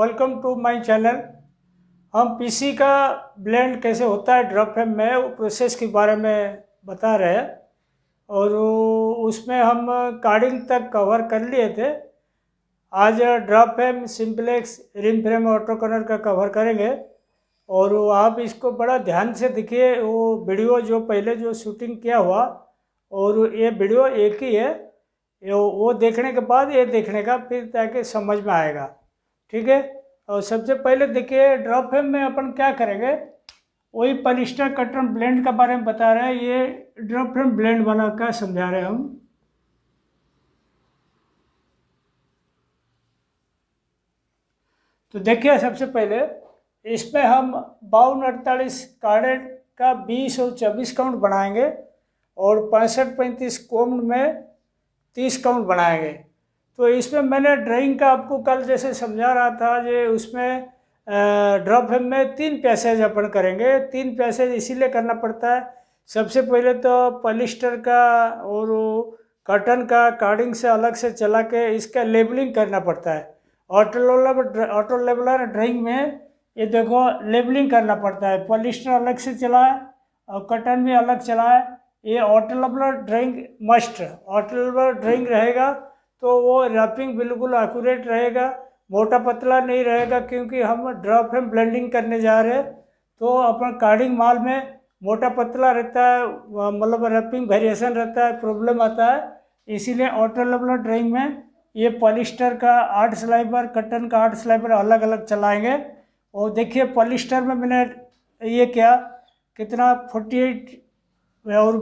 welcome to my channel हम PC का blend कैसे होता है ड्रॉप फ्रेम में वो प्रोसेस के बारे में बता रहे हैं और उसमें हम कार्डिंग तक कवर कर लिए थे आज drawframe simplex ring frame autoconer का कवर करेंगे और आप इसको बड़ा ध्यान से देखिए वो वीडियो जो पहले जो शूटिंग किया हुआ और ये वीडियो एक ही है वो देखने के बाद ये देखने का फिर ताकि समझ में आएगा ठीक है और सबसे पहले देखिए ड्रॉप फ्रेम में अपन क्या करेंगे वही पलिस्टर कटर ब्लेंड के बारे में बता रहे हैं ये ड्रॉप फ्रेम ब्लेंड वाला का समझा रहे हैं हम तो देखिए सबसे पहले इसमें हम बावन अड़तालीस कार्डेड का बीस और चौबीस काउंट बनाएंगे और पैंसठ पैंतीस कोम में तीस काउंट बनाएंगे तो इसमें मैंने ड्राइंग का आपको कल जैसे समझा रहा था ये उसमें ड्रॉप फ्रेम में तीन पैसेज अपन करेंगे तीन पैसेज इसीलिए करना पड़ता है सबसे पहले तो पलिस्टर का और कॉटन का कार्डिंग से अलग से चला के इसका लेबलिंग करना पड़ता है ऑटोलोलब ऑटो लेबलर ड्राइंग में ये देखो लेबलिंग करना पड़ता है पॉलिस्टर अलग से चला है और कटन भी अलग चला है ये autoleveller drawing must autoleveller drawing रहेगा तो वो रफिंग बिल्कुल एक्यूरेट रहेगा मोटा पतला नहीं रहेगा क्योंकि हम ड्रॉप एंड ब्लेंडिंग करने जा रहे हैं तो अपन कार्डिंग माल में मोटा पतला रहता है मतलब रफिंग वेरिएशन रहता है प्रॉब्लम आता है इसीलिए ऑटो लेवल ड्राइंग में ये पॉलिस्टर का आठ स्लाइबर कटन का आठ स्लाइबर अलग अलग चलाएंगे और देखिए पॉलिस्टर में मैंने ये क्या कितना फोर्टी एट और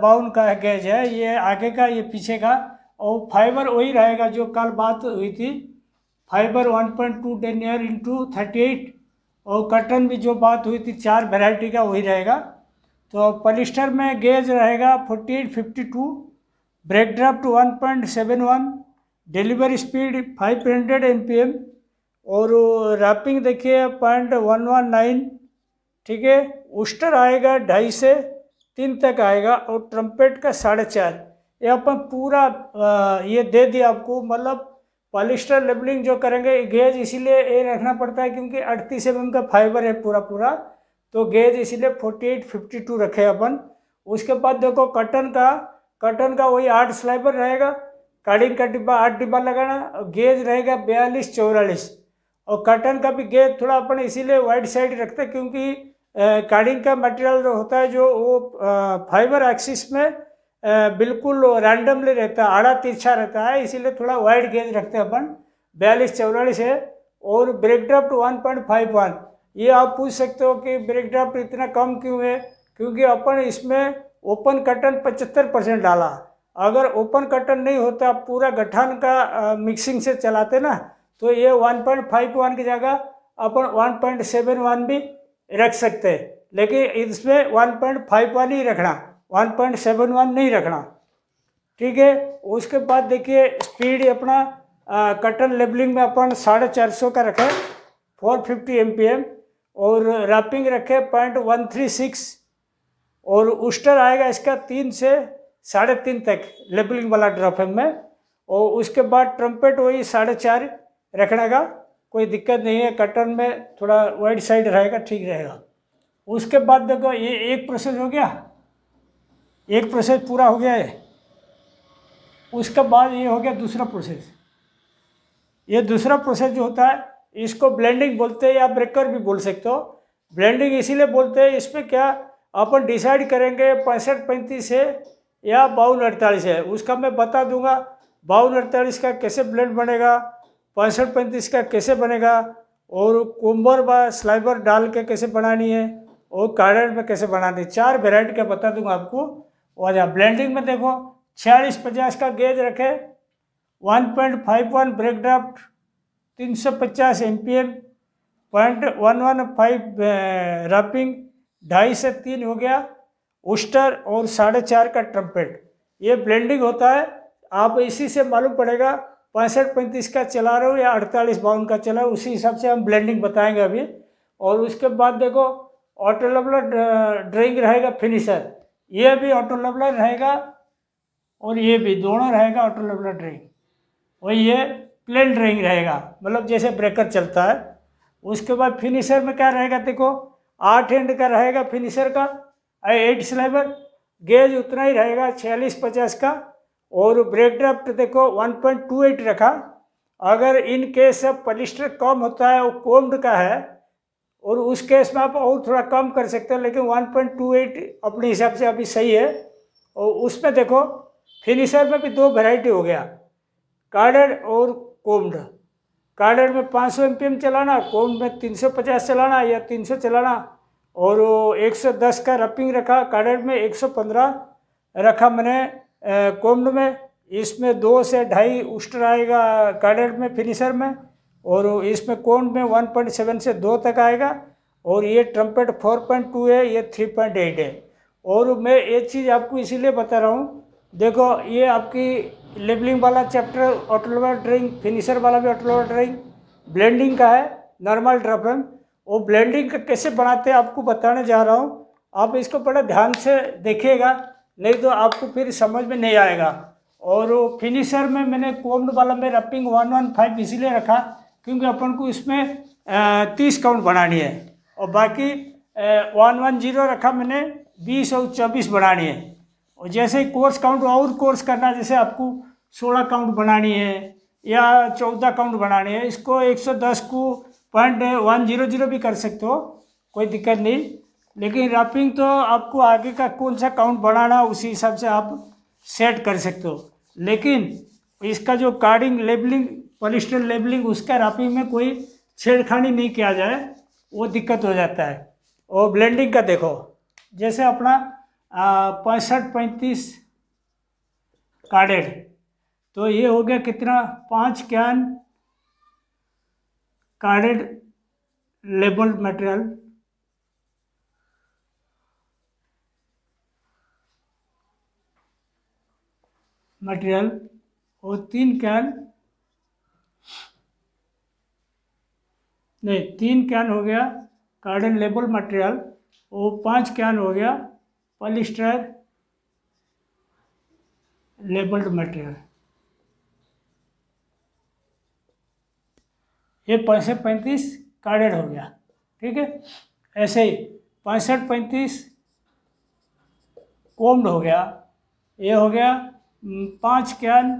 बाउन का गैज है ये आगे का ये पीछे का और फाइबर वही रहेगा जो कल बात हुई थी fiber 1.2 point two denier into thirty और कटन भी जो बात हुई थी चार वेराइटी का वही रहेगा तो पलिस्टर में गेज रहेगा at fifty one break draft one delivery speed five hundred M P M और रैपिंग देखिए पॉइंट वन वन नाइन ठीक है उस्टर आएगा ढाई से तीन तक आएगा और ट्रम्पेट का साढ़े चार ये अपन पूरा ये दे दिया आपको मतलब पॉलिस्टर लेबलिंग जो करेंगे गेज इसीलिए ये रखना पड़ता है क्योंकि अड़तीस एम का फाइबर है पूरा पूरा तो गेज इसीलिए फोर्टी एट फिफ्टी टू रखे अपन उसके बाद देखो कटन का कटन का वही आठ स्लाइबर रहेगा कार्डिंग का डिब्बा आठ डिब्बा लगाना गेज रहेगा बयालीस चौरालीस और कटन का भी गेज थोड़ा अपन इसीलिए वाइड साइड रखते क्योंकि कार्डिंग का मटेरियल जो होता है जो वो फाइबर एक्सिस में बिल्कुल रैंडमली रहता है आड़ा तिरछा रहता है इसीलिए थोड़ा वाइड गेंद रखते हैं अपन बयालीस चौवालीस है और break draft one point five one ये आप पूछ सकते हो कि ब्रेक ड्राफ्ट इतना कम क्यों है क्योंकि अपन इसमें ओपन कटन पचहत्तर परसेंट डाला अगर ओपन कटन नहीं होता पूरा गठन का आ, मिक्सिंग से चलाते ना तो ये वन पॉइंट फाइव वन की जगह अपन वन पॉइंट सेवन वन भी रख सकते हैं लेकिन इसमें वन पॉइंट फाइव वन ही रखना वन पॉइंट सेवन वन नहीं रखना ठीक है उसके बाद देखिए स्पीड अपना कटन कटर लेबलिंग में अपन साढ़े चार सौ का रखें four fifty M P M और रैपिंग रखे पॉइंट वन थ्री सिक्स और उस्टर आएगा इसका तीन से साढ़े तीन तक लेबलिंग वाला ड्रॉफेम में और उसके बाद ट्रम्पेट वही साढ़े चार रखने का कोई दिक्कत नहीं है कटन में थोड़ा वाइड साइड रहेगा ठीक रहेगा उसके बाद देखो ये एक प्रोसेस हो गया एक प्रोसेस पूरा हो गया है उसके बाद ये हो गया दूसरा प्रोसेस ये दूसरा प्रोसेस जो होता है इसको ब्लेंडिंग बोलते हैं या ब्रेकर भी बोल सकते हो ब्लेंडिंग इसीलिए बोलते हैं इसमें क्या अपन डिसाइड करेंगे पैंसठ पैंतीस है या बावन अड़तालीस है उसका मैं बता दूंगा बावन अड़तालीस का कैसे ब्लेंड बनेगा पैंसठ पैंतीस का कैसे बनेगा और कुम्बर व स्लाइबर डाल के कैसे बनानी है और कार्डन में कैसे बनानी है चार वेराइटी का बता दूंगा आपको और या ब्लेंडिंग में देखो छियालीस पचास का गेज रखे 1.51 ब्रेक ड्राफ्ट तीन सौ पचास M P M point one one five wrapping ढाई से तीन हो गया उस्टर और साढ़े चार का ट्रम्पेट ये ब्लेंडिंग होता है आप इसी से मालूम पड़ेगा पैंसठ पैंतीस का चला रहे हो या अड़तालीस बावन का चला रहे उसी हिसाब से हम ब्लेंडिंग बताएंगे अभी और उसके बाद देखो ऑटोलेबल ड्रिंग eh, रहेगा फिनिशर ये भी ऑटो लेवलर रहेगा और ये भी दोनों रहेगा ऑटो लेवलर ड्रिंग और ये प्लेन ड्रिंग रहेगा मतलब जैसे ब्रेकर चलता है उसके बाद फिनिशर में क्या रहेगा देखो आठ एंड का रहेगा फिनिशर का एट सिलेबर गेज उतना ही रहेगा छियालीस पचास का और ब्रेक ड्राफ्ट देखो वन पॉइंट टू एट रखा अगर इन केस पलिस्टर कम होता है वो कोम्ड का है और उस केस में आप और थोड़ा कम कर सकते हैं लेकिन 1.28 अपने हिसाब से अभी सही है और उसमें देखो फिनिशर में भी दो वेराइटी हो गया कार्डर और कोम्ड कार्डर में 500 सौ चलाना कोम्ड में 350 चलाना या 300 चलाना और 110 का रपिंग रखा कार्डर में 115 रखा मैंने कोम्ड में इसमें दो से ढाई उस्ट आएगा कार्डर में फिनिशर में और इसमें कौन में वन पॉइंट सेवन से दो तक आएगा और ये ट्रम्पेट टू है ये थ्री पॉइंट एट है और मैं एक चीज़ आपको इसीलिए बता रहा हूँ देखो ये आपकी लेबलिंग वाला चैप्टर ऑटोलोवर ड्रिंग फिनिशर वाला भी ऑटोलोवर ड्राइंग ब्लेंडिंग का है नॉर्मल ड्रफम वो ब्लेंडिंग का कैसे बनाते हैं आपको बताने जा रहा हूँ आप इसको बड़ा ध्यान से देखिएगा नहीं तो आपको फिर समझ में नहीं आएगा और फिनिशर में मैंने कोम्ड वाला में रपिंग वन वन फाइव इसीलिए रखा क्योंकि अपन को इसमें तीस काउंट बनानी है और बाकी वन वन जीरो रखा मैंने बीस और चौबीस बनानी है और जैसे ही कोर्स काउंट और कोर्स करना जैसे आपको सोलह काउंट बनानी है या चौदह काउंट बनानी है इसको एक सौ दस को पॉइंट वन जीरो जीरो भी कर सकते हो कोई दिक्कत नहीं लेकिन रैपिंग तो आपको आगे का कौन सा काउंट बनाना उसी हिसाब से आप सेट कर सकते हो लेकिन इसका जो कार्डिंग लेबलिंग पॉलिस्टर लेबलिंग उसका रैपिंग में कोई छेड़खानी नहीं किया जाए वो दिक्कत हो जाता है और ब्लेंडिंग का देखो जैसे अपना पैंसठ पैंतीस कार्डेड तो ये हो गया कितना पाँच कैन कार्डेड लेबल मटेरियल मटेरियल और तीन कैन नहीं तीन कैन हो गया कार्डन लेबल मटेरियल वो पाँच कैन हो गया पलिस्टर लेबल्ड मटेरियल ये पैंसठ पैंतीस कार्डेड हो गया ठीक है ऐसे ही पैंसठ पैंतीस कोम्ड हो गया ये हो गया पाँच कैन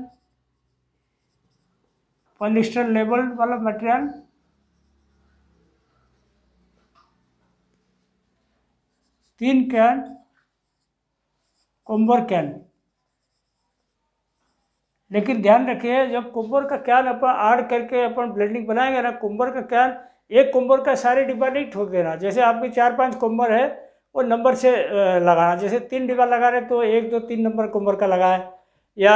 पॉलिस्टर लेबल्ड वाला मटेरियल तीन कैन कोम्बर कैन लेकिन ध्यान रखिए जब कुंबर का कैन अपन आड़ करके अपन ब्लेंडिंग बनाएंगे ना कुंबर का कैन एक कुंबर का सारे डिब्बा नहीं ठोक देना जैसे आपके चार पांच कुंबर है वो नंबर से लगाना जैसे तीन डिब्बा लगा रहे तो एक दो तीन नंबर कुंबर का लगाए या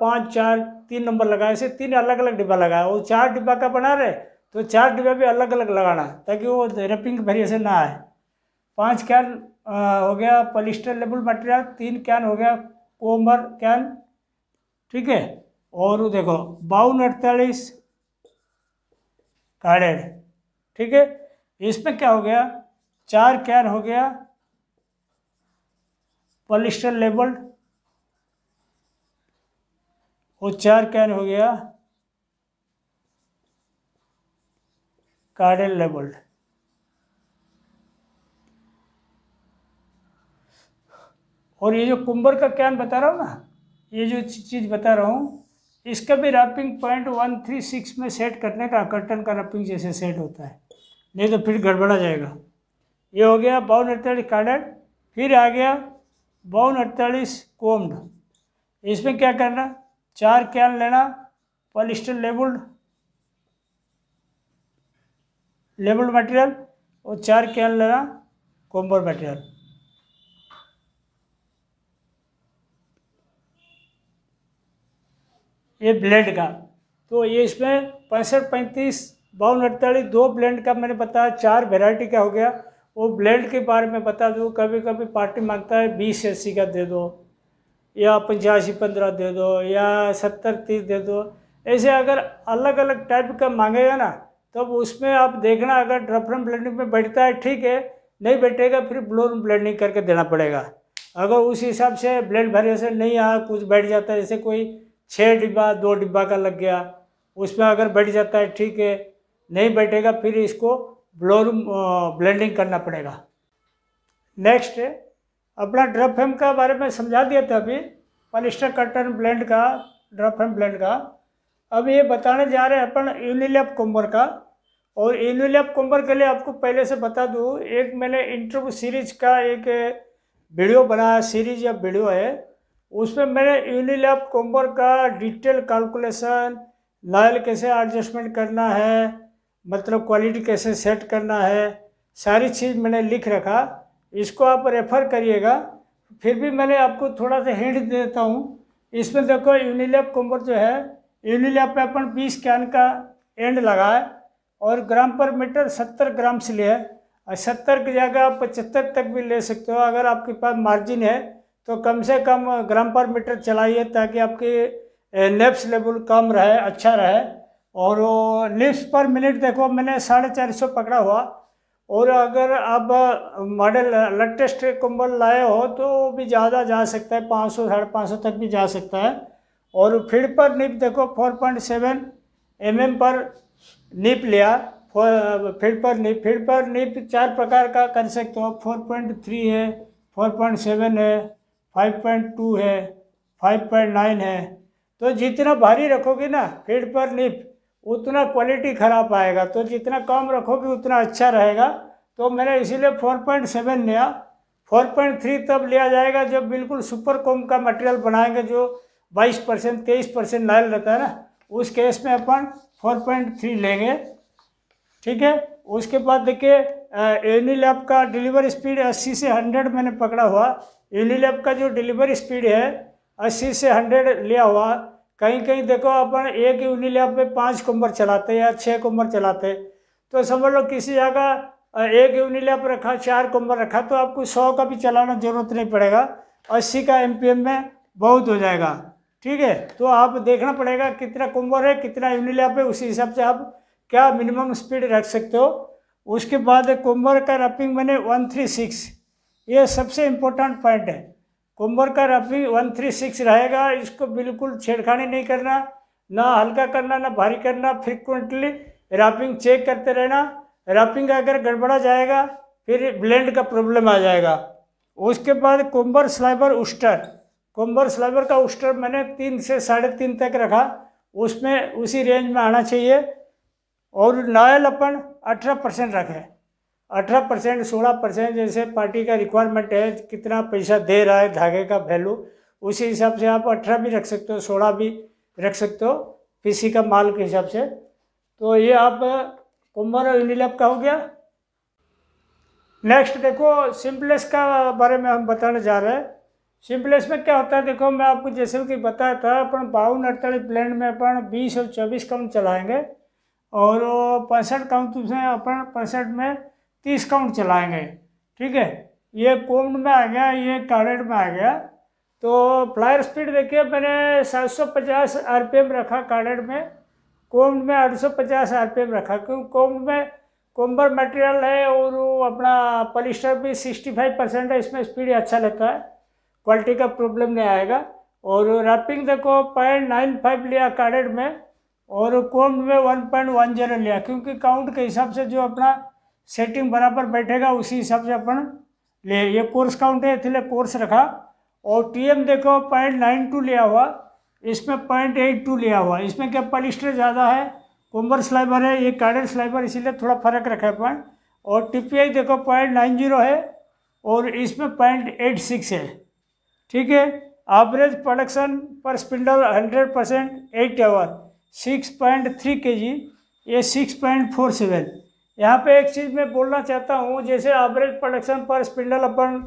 पाँच चार तीन नंबर लगाए ऐसे तीन अलग अलग डिब्बा लगाए वो चार डिब्बा का बना रहे तो चार डिब्बा भी अलग अलग लगाना ताकि वो रैपिंग वेरिएशन ना आए पाँच कैन आ, हो गया पलिस्टर लेबल मटेरियल तीन कैन हो गया कोमर कैन ठीक है और देखो बावन अड़तालीस कार्डेड ठीक है इसमें क्या हो गया चार कैन हो गया पलिस्टर लेबल्ड और चार कैन हो गया कार्डल लेबल्ड और ये जो कुंभर का कैन बता रहा हूँ ना ये जो चीज़ बता रहा हूँ इसका भी wrapping point one three six में सेट करने का कर्टन का रैपिंग जैसे सेट होता है नहीं तो फिर गड़बड़ा जाएगा ये हो गया बावन अड़तालीस कार्डेड फिर आ गया बावन अड़तालीस कोम्ड इसमें क्या करना चार कैन लेना पॉलिस्टर लेबल्ड लेबल्ड मटेरियल और चार कैन लेना कोम्बर मटेरियल ये ब्लेंड का तो ये इसमें पैंसठ पैंतीस बावन अड़तालीस दो ब्लेंड का मैंने बताया चार वेराइटी का हो गया वो ब्लेंड के बारे में बता दूँ कभी कभी पार्टी मांगता है बीस अस्सी का दे दो या पंचासी पंद्रह दे दो या सत्तर तीस दे दो ऐसे अगर अलग अलग टाइप का मांगेगा ना तब तो उसमें आप देखना अगर ड्रफरम ब्लेंडिंग में बैठता है ठीक है नहीं बैठेगा फिर ब्लोर ब्लेंडिंग करके देना पड़ेगा अगर उस हिसाब से ब्लेंड भरे से नहीं आ कुछ बैठ जाता है जैसे कोई छः डिब्बा दो डिब्बा का लग गया उसमें अगर बैठ जाता है ठीक है नहीं बैठेगा फिर इसको ब्लोर ब्लेंडिंग करना पड़ेगा नेक्स्ट अपना ड्रप हेम का बारे में समझा दिया था अभी पॉलिस्टर कटन ब्लेंड का ड्रप हेम ब्लेंड का अब ये बताने जा रहे हैं अपन यूनिलेप कोम्बर का और यूनिलेप कोम्बर के लिए आपको पहले से बता दूँ एक मैंने इंटरव्यू सीरीज का एक वीडियो बनाया सीरीज या वीडियो है उसमें मैंने यूनिलैप कोम्बर का डिटेल कैलकुलेशन लॉयल कैसे एडजस्टमेंट करना है मतलब क्वालिटी कैसे सेट करना है सारी चीज़ मैंने लिख रखा इसको आप रेफ़र करिएगा फिर भी मैंने आपको थोड़ा सा हिंट देता हूँ इसमें देखो यूनिलैप कोम्बर जो है यूनिलैप में अपन बीस कैन का एंड लगाए और ग्राम पर मीटर सत्तर ग्राम से लिया और सत्तर की जगह आप पचहत्तर तक भी ले सकते हो अगर आपके पास मार्जिन है तो कम से कम ग्राम पर मीटर चलाइए ताकि आपके नेप्स लेवल कम रहे अच्छा रहे और लिप्स पर मिनट देखो मैंने साढ़े चार सौ पकड़ा हुआ और अगर आप मॉडल लेटेस्ट कुंबल लाए हो तो भी ज़्यादा जा सकता है पाँच सौ साढ़े पाँच सौ तक भी जा सकता है और फीड पर निप देखो four point seven M M पर निप लिया फीड पर निप फीड पर निप चार प्रकार का कर सकते हो फोर पॉइंट थ्री है फोर पॉइंट सेवन है 5.2 है 5.9 है तो जितना भारी रखोगे ना फीड पर निप उतना क्वालिटी खराब आएगा तो जितना कम रखोगे उतना अच्छा रहेगा तो मैंने इसीलिए 4.7 लिया 4.3 तब लिया जाएगा जब बिल्कुल सुपर कॉम का मटेरियल बनाएंगे जो 22 परसेंट तेईस परसेंट नायल रहता है ना उस केस में अपन 4.3 लेंगे ठीक है उसके बाद देखिए एनी लैब का डिलीवर स्पीड 80 से 100 मैंने पकड़ा हुआ ईली लैब का जो डिलीवरी स्पीड है अस्सी से हंड्रेड लिया हुआ कहीं कहीं देखो अपन एक यूनी लैब में पाँच कुंबर चलाते या छः कुंबर चलाते तो समझ लो किसी जगह एक यूनी लैब रखा चार कुंबर रखा तो आपको सौ का भी चलाना जरूरत नहीं पड़ेगा अस्सी का एम में बहुत हो जाएगा ठीक है तो आप देखना पड़ेगा कितना कुंबर है कितना यूनी लैब है उसी हिसाब से आप क्या मिनिमम स्पीड रख सकते हो उसके बाद कुंबर का रपिंग मैंने वन थ्री सिक्स ये सबसे इम्पोर्टेंट पॉइंट है कुंभर का रफी वन थ्री सिक्स रहेगा इसको बिल्कुल छेड़खानी नहीं करना ना हल्का करना ना भारी करना फ्रिक्वेंटली रैपिंग चेक करते रहना रैपिंग अगर गड़बड़ा जाएगा फिर ब्लेंड का प्रॉब्लम आ जाएगा उसके बाद कुंभर स्लाइबर उस्टर कुंभर स्लाइबर का उस्टर मैंने तीन से साढ़े तीन तक रखा उसमें उसी रेंज में आना चाहिए और नॉयल अपन अठारह परसेंट रखें अठारह परसेंट सोलह परसेंट जैसे पार्टी का रिक्वायरमेंट है कितना पैसा दे रहा है धागे का वैल्यू उसी हिसाब से आप अठारह भी रख सकते हो सोलह भी रख सकते हो पीसी का माल के हिसाब से तो ये आप कुंभर और यूनिलैप का हो गया नेक्स्ट देखो सिंपलेस का बारे में हम बताने जा रहे हैं सिंपलेस में क्या होता है देखो मैं आपको जैसे कि बताया था अपन बावन अड़तालीस प्लान में अपन बीस और चौबीस काउंट चलाएँगे और पैंसठ काउंट में अपन पैंसठ में तीस काउंट चलाएंगे ठीक है ये कोम्ड में आ गया ये कारेंट में आ गया तो फ्लायर स्पीड देखिए मैंने 750 आरपीएम रखा कारेंट में कोम्ड में 850 आरपीएम रखा क्योंकि कोम्ड में कोम्बर मटेरियल है और वो अपना पॉलिस्टर भी 65 परसेंट है इसमें स्पीड अच्छा लगता है क्वालिटी का प्रॉब्लम नहीं आएगा और रैपिंग देखो पॉइंट नाइन फाइव लिया कारेंट में और कोम्ड में वन पॉइंट वन जीरो लिया क्योंकि काउंट के हिसाब से जो अपना सेटिंग बराबर बैठेगा उसी हिसाब से अपन ले ये कोर्स काउंट है इसलिए कोर्स रखा और टीएम देखो पॉइंट नाइन टू लिया हुआ इसमें पॉइंट एट टू लिया हुआ इसमें क्या पलिस्टर ज़्यादा है कुम्बर स्लाइबर है ये कार्डन स्लाइबर इसीलिए थोड़ा फर्क रखा है पॉइंट और टीपीआई देखो पॉइंट नाइन जीरो है और इसमें पॉइंट एट सिक्स है ठीक है average production per spindle hundred percent eight hour six point three K G ये सिक्स पॉइंट फोर सेवन यहाँ पे एक चीज़ मैं बोलना चाहता हूँ जैसे एवरेज प्रोडक्शन पर स्पिंडल अपन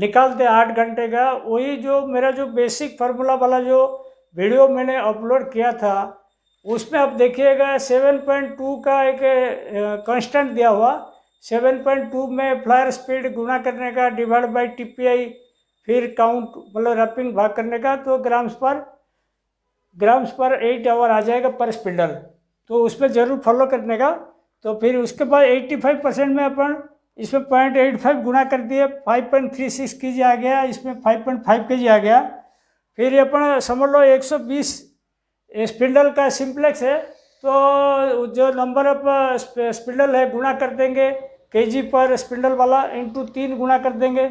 निकालते आठ घंटे का वही जो मेरा जो बेसिक फार्मूला वाला जो वीडियो मैंने अपलोड किया था उसमें आप देखिएगा 7.2 का एक कांस्टेंट दिया हुआ 7.2 में फ्लायर स्पीड गुना करने का डिवाइड बाय टीपीआई फिर काउंट मतलब रैपिंग भाग करने का तो ग्राम्स पर ग्राम्स पर एट आवर आ जाएगा पर स्पिंडल तो उसमें ज़रूर फॉलो करने का तो फिर उसके बाद 85 परसेंट में अपन इसमें पॉइंट एट फाइव गुना कर दिए फाइव पॉइंट थ्री सिक्स के जी आ गया इसमें फाइव पॉइंट फाइव के जी आ गया फिर अपन समझ लो एक सौ बीस स्पिंडल का सिंप्लेक्स है तो जो नंबर ऑफ स्पिंडल है गुणा कर देंगे के जी पर स्पिंडल वाला इंटू तीन गुणा कर देंगे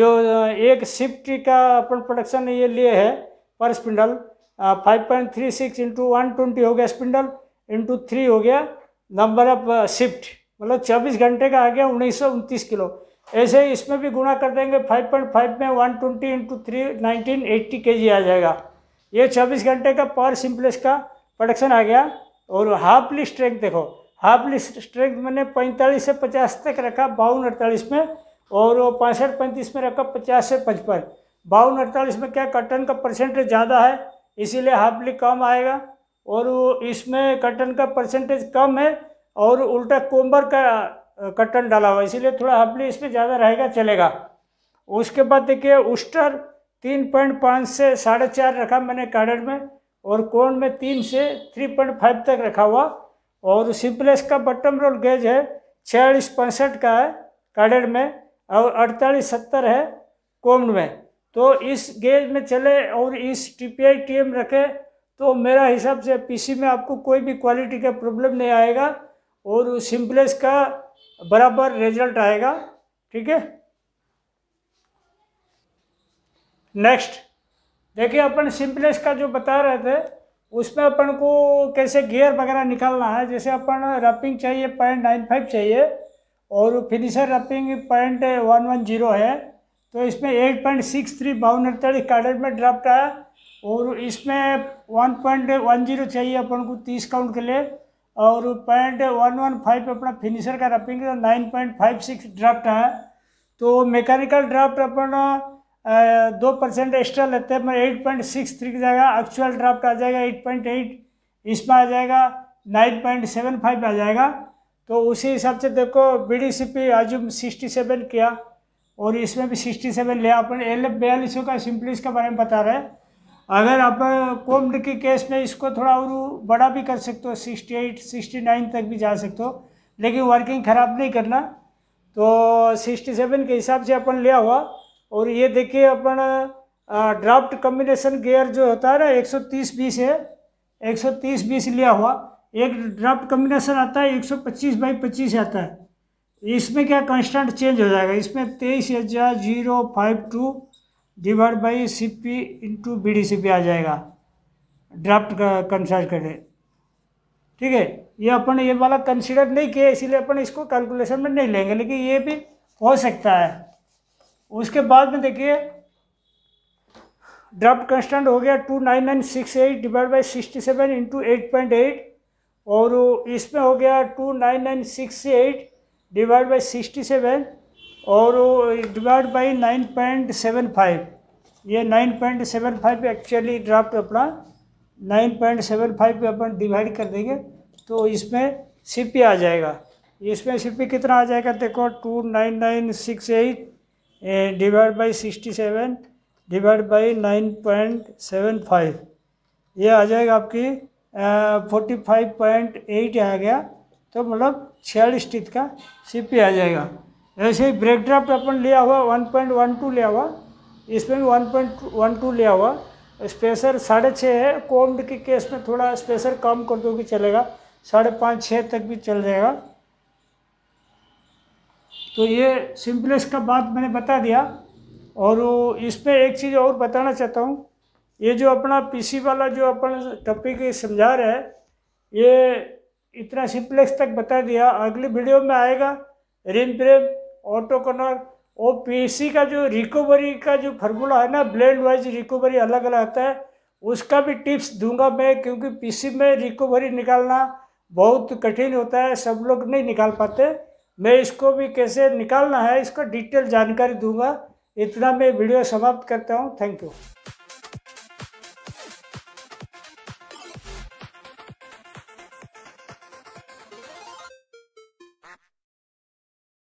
जो uh, एक शिफ्ट का अपन प्रोडक्शन ये लिए है per spindle five point three six into one twenty हो गया स्पिंडल इंटू थ्री हो गया नंबर ऑफ शिफ्ट मतलब 24 घंटे का आ गया उन्नीस किलो ऐसे ही इसमें भी गुणा कर देंगे 5.5 में 120 twenty into three nineteen eighty K G आ जाएगा ये 24 घंटे का पर सिम्पलेस का प्रोडक्शन आ गया और हाफली स्ट्रेंथ देखो हाफली स्ट्रेंथ मैंने 45 से 50 तक रखा बावन अड़तालीस में और वो पैंसठ पैंतीस में रखा 50 से पचपन बावन अड़तालीस में क्या कटन का परसेंटेज ज़्यादा है इसीलिए हाफली कम आएगा और इसमें कटन का परसेंटेज कम है और उल्टा कोम्बर का कटन डाला हुआ इसीलिए थोड़ा हबली इसमें ज़्यादा रहेगा चलेगा उसके बाद देखिए उस्टर तीन पॉइंट पाँच से साढ़े चार रखा मैंने कार्डर में और कोण में तीन से थ्री पॉइंट फाइव तक रखा हुआ और सिम्पलेस का बटम रोल गेज है छियालीस पैंसठ का है कार्डर में और अड़तालीस सत्तर है कोम्ड में तो इस गेज में चले और इस T P I T M रखे तो मेरा हिसाब से पीसी में आपको कोई भी क्वालिटी का प्रॉब्लम नहीं आएगा और सिम्पलेस का बराबर रिजल्ट आएगा ठीक है नेक्स्ट देखिए अपन सिम्पलेस का जो बता रहे थे उसमें अपन को कैसे गियर वगैरह निकालना है जैसे अपन रपिंग चाहिए पॉइंट नाइन फाइव चाहिए और finisher wrapping point one one zero है तो इसमें एट पॉइंट सिक्स थ्री बावन अड़तालीस कार्डर में ड्राफ्ट आया और इसमें वन पॉइंट वन जीरो चाहिए अपन को तीस काउंट के लिए और पॉइंट वन वन फाइव अपना फिनिशर का wrapping nine point five six draft है तो मैकेनिकल ड्राफ्ट अपन दो परसेंट एक्स्ट्रा लेते हैं एट पॉइंट सिक्स थ्री की जाएगा एक्चुअल ड्राफ्ट आ जाएगा एट पॉइंट एट इसमें आ जाएगा नाइन पॉइंट सेवन फाइव आ जाएगा तो उसी हिसाब से देखो बी डी सी पी आज सिक्सटी सेवन किया और इसमें भी सिक्सटी सेवन लिया अपन एल एफ बयालीसों का सिंपलिस के बारे में बता रहे हैं अगर आप कोम्ड के केस में इसको थोड़ा और बड़ा भी कर सकते हो सिक्सटी एट सिक्सटी नाइन तक भी जा सकते हो लेकिन वर्किंग ख़राब नहीं करना तो सिक्सटी सेवन के हिसाब से अपन लिया हुआ और ये देखिए अपन ड्राफ्ट कम्बिनेशन गेयर जो होता है ना एक सौ तीस बीस है एक सौ तीस बीस लिया हुआ एक ड्राफ्ट कम्बिनेशन आता है एक सौ पच्चीस बाई पच्चीस आता है इसमें क्या कांस्टेंट चेंज हो जाएगा इसमें तेईस हजार zero five two divide by C P into B D C P आ जाएगा ड्राफ्ट कंसल्ट करें ठीक है ये अपन ये वाला कंसिडर नहीं किया इसीलिए अपन इसको कैलकुलेशन में नहीं लेंगे लेकिन ये भी हो सकता है उसके बाद में देखिए ड्राफ्ट कंस्टेंट हो गया two nine nine six eight divide by sixty seven into eight point eight और इसमें हो गया two nine nine six eight divide by sixty seven और divide by nine point seven five ये nine point seven five actually draft अपना nine point seven five पे अपन divide कर देंगे तो इसमें सी पी आ जाएगा इसमें सी पी कितना आ जाएगा देखो two nine nine six eight divide by sixty seven divide by nine point seven five ये आ जाएगा आपकी फोर्टी फाइव पॉइंट एट आ गया तो मतलब छियालीस टीथ का सी पी आ जाएगा ऐसे ही ब्रेक ड्राफ्ट अपन लिया हुआ वन पॉइंट वन टू लिया हुआ इसमें भी वन पॉइंट वन टू लिया हुआ स्पेसर साढ़े छः है कोम्ड के केस में थोड़ा स्पेसर कम कर दो कि चलेगा साढ़े पाँच छः तक भी चल जाएगा तो ये सिंपलेस का बात मैंने बता दिया और इस पर एक चीज़ और बताना चाहता हूँ ये जो अपना पीसी वाला जो अपन टॉपिक समझा रहे हैं ये इतना सिंपलेक्स तक बता दिया अगली वीडियो में आएगा रिम प्रेम ऑटोकोनर और पीएससी का जो रिकवरी का जो फार्मूला है ना ब्लेंड वाइज रिकवरी अलग अलग आता है उसका भी टिप्स दूंगा मैं क्योंकि पीसी में रिकवरी निकालना बहुत कठिन होता है सब लोग नहीं निकाल पाते मैं इसको भी कैसे निकालना है इसका डिटेल जानकारी दूंगा इतना मैं वीडियो समाप्त करता हूँ थैंक यू